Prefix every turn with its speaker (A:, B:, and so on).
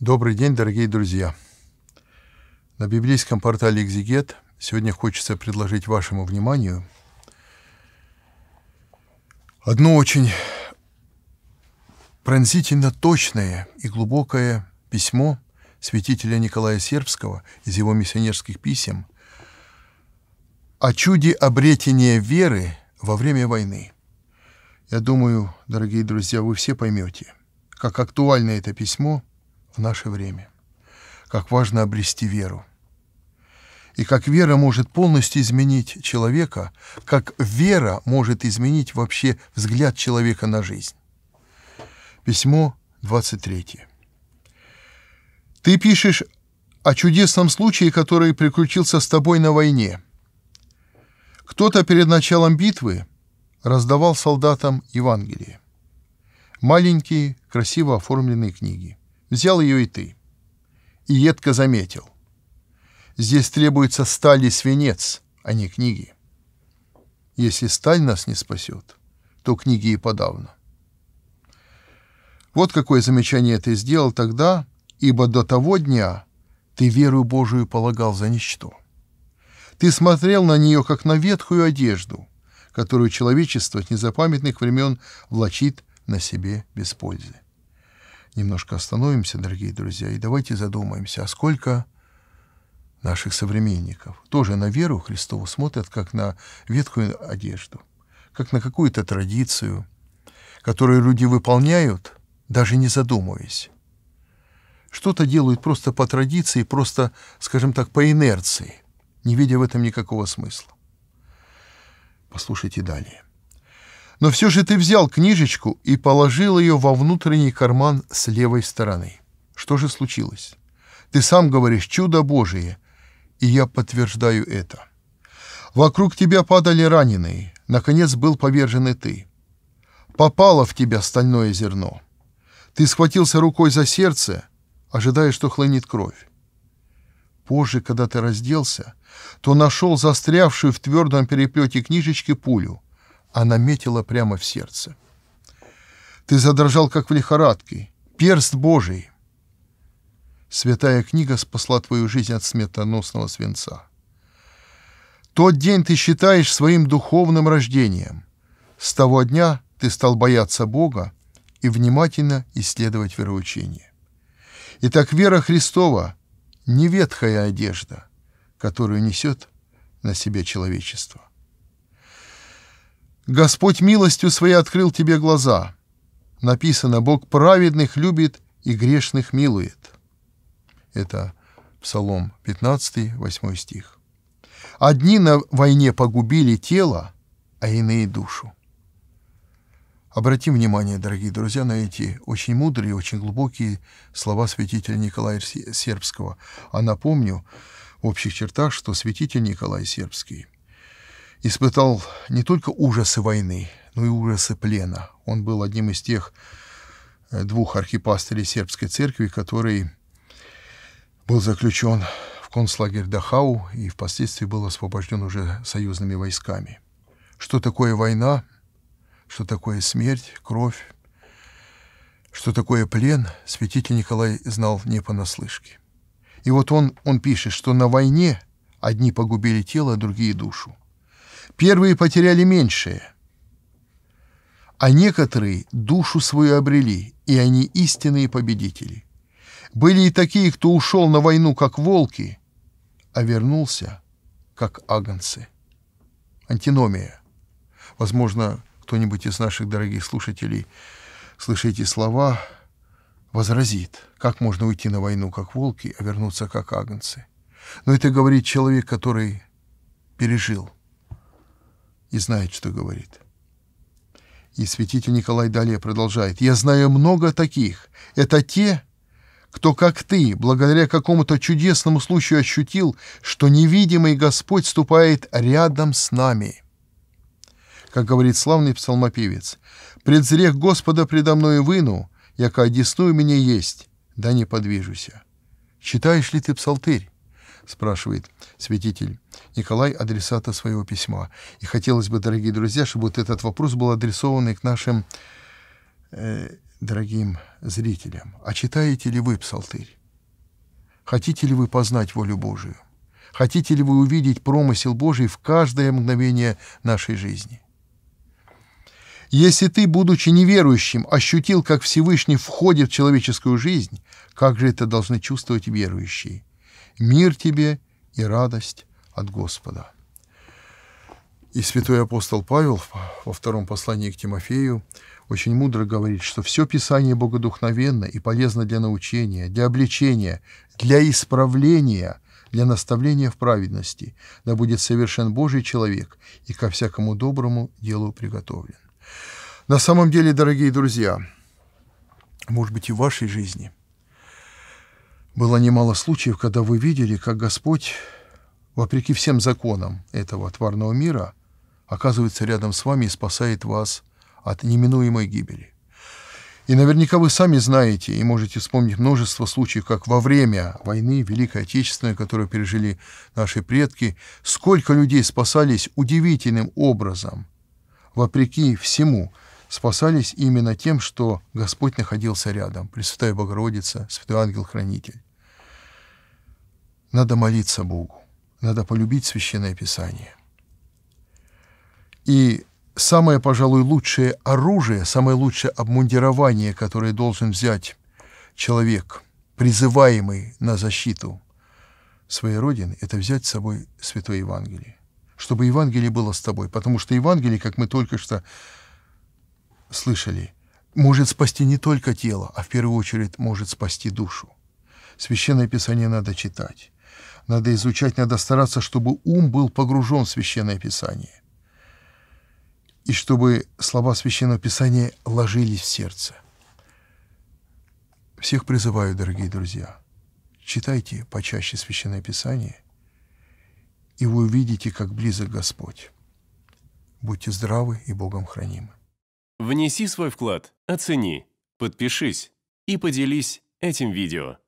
A: Добрый день, дорогие друзья! На библейском портале «Экзегет» сегодня хочется предложить вашему вниманию одно очень пронзительно точное и глубокое письмо святителя Николая Сербского из его миссионерских писем о чуде обретения веры во время войны. Я думаю, дорогие друзья, вы все поймете, как актуально это письмо – в наше время. Как важно обрести веру. И как вера может полностью изменить человека, как вера может изменить вообще взгляд человека на жизнь. Письмо 23. Ты пишешь о чудесном случае, который приключился с тобой на войне. Кто-то перед началом битвы раздавал солдатам Евангелие. Маленькие, красиво оформленные книги. Взял ее и ты. И едко заметил. Здесь требуется сталь и свинец, а не книги. Если сталь нас не спасет, то книги и подавно. Вот какое замечание ты сделал тогда, ибо до того дня ты веру Божию полагал за ничто. Ты смотрел на нее, как на ветхую одежду, которую человечество с незапамятных времен влачит на себе без пользы немножко остановимся, дорогие друзья, и давайте задумаемся, а сколько наших современников тоже на веру Христову смотрят как на ветхую одежду, как на какую-то традицию, которую люди выполняют, даже не задумываясь. Что-то делают просто по традиции, просто, скажем так, по инерции, не видя в этом никакого смысла. Послушайте далее но все же ты взял книжечку и положил ее во внутренний карман с левой стороны. Что же случилось? Ты сам говоришь «чудо Божие», и я подтверждаю это. Вокруг тебя падали раненые, наконец был повержен и ты. Попало в тебя стальное зерно. Ты схватился рукой за сердце, ожидая, что хлынет кровь. Позже, когда ты разделся, то нашел застрявшую в твердом переплете книжечки пулю — она метила прямо в сердце. Ты задрожал, как в лихорадке. Перст Божий! Святая книга спасла твою жизнь от смертоносного свинца. Тот день ты считаешь своим духовным рождением. С того дня ты стал бояться Бога и внимательно исследовать вероучение. Итак, вера Христова — не ветхая одежда, которую несет на себе человечество. Господь милостью своей открыл тебе глаза. Написано, Бог праведных любит и грешных милует. Это Псалом 15, 8 стих. Одни на войне погубили тело, а иные душу. Обратим внимание, дорогие друзья, на эти очень мудрые, очень глубокие слова святителя Николая Сербского. А напомню в общих чертах, что святитель Николай Сербский – испытал не только ужасы войны, но и ужасы плена. Он был одним из тех э, двух архипастырей сербской церкви, который был заключен в концлагерь Дахау и впоследствии был освобожден уже союзными войсками. Что такое война, что такое смерть, кровь, что такое плен, святитель Николай знал не понаслышке. И вот он, он пишет, что на войне одни погубили тело, а другие душу. Первые потеряли меньшее, а некоторые душу свою обрели, и они истинные победители. Были и такие, кто ушел на войну, как волки, а вернулся, как агнцы. Антиномия. Возможно, кто-нибудь из наших дорогих слушателей, слыша эти слова, возразит, как можно уйти на войну, как волки, а вернуться, как агнцы. Но это говорит человек, который пережил и знает, что говорит. И святитель Николай далее продолжает. «Я знаю много таких. Это те, кто, как ты, благодаря какому-то чудесному случаю ощутил, что невидимый Господь ступает рядом с нами». Как говорит славный псалмопевец, «Предзрех Господа предо мною выну, яко одесную мне есть, да не подвижуся». Читаешь ли ты псалтырь? спрашивает святитель Николай адресата своего письма. И хотелось бы, дорогие друзья, чтобы вот этот вопрос был адресован и к нашим э, дорогим зрителям. А читаете ли вы псалтырь? Хотите ли вы познать волю Божию? Хотите ли вы увидеть промысел Божий в каждое мгновение нашей жизни? Если ты, будучи неверующим, ощутил, как Всевышний входит в человеческую жизнь, как же это должны чувствовать верующие? мир тебе и радость от Господа. И святой апостол Павел во втором послании к Тимофею очень мудро говорит, что все Писание богодухновенно и полезно для научения, для обличения, для исправления, для наставления в праведности, да будет совершен Божий человек и ко всякому доброму делу приготовлен. На самом деле, дорогие друзья, может быть, и в вашей жизни – было немало случаев, когда вы видели, как Господь, вопреки всем законам этого тварного мира, оказывается рядом с вами и спасает вас от неминуемой гибели. И наверняка вы сами знаете и можете вспомнить множество случаев, как во время войны Великой Отечественной, которую пережили наши предки, сколько людей спасались удивительным образом, вопреки всему, спасались именно тем, что Господь находился рядом, Пресвятая Богородица, Святой Ангел-Хранитель. Надо молиться Богу, надо полюбить Священное Писание. И самое, пожалуй, лучшее оружие, самое лучшее обмундирование, которое должен взять человек, призываемый на защиту своей Родины, это взять с собой Святое Евангелие. Чтобы Евангелие было с тобой. Потому что Евангелие, как мы только что слышали, может спасти не только тело, а в первую очередь может спасти душу. Священное Писание надо читать надо изучать, надо стараться, чтобы ум был погружен в Священное Писание. И чтобы слова Священного Писания ложились в сердце. Всех призываю, дорогие друзья, читайте почаще Священное Писание, и вы увидите, как близок Господь. Будьте здравы и Богом хранимы. Внеси свой вклад, оцени, подпишись и поделись этим видео.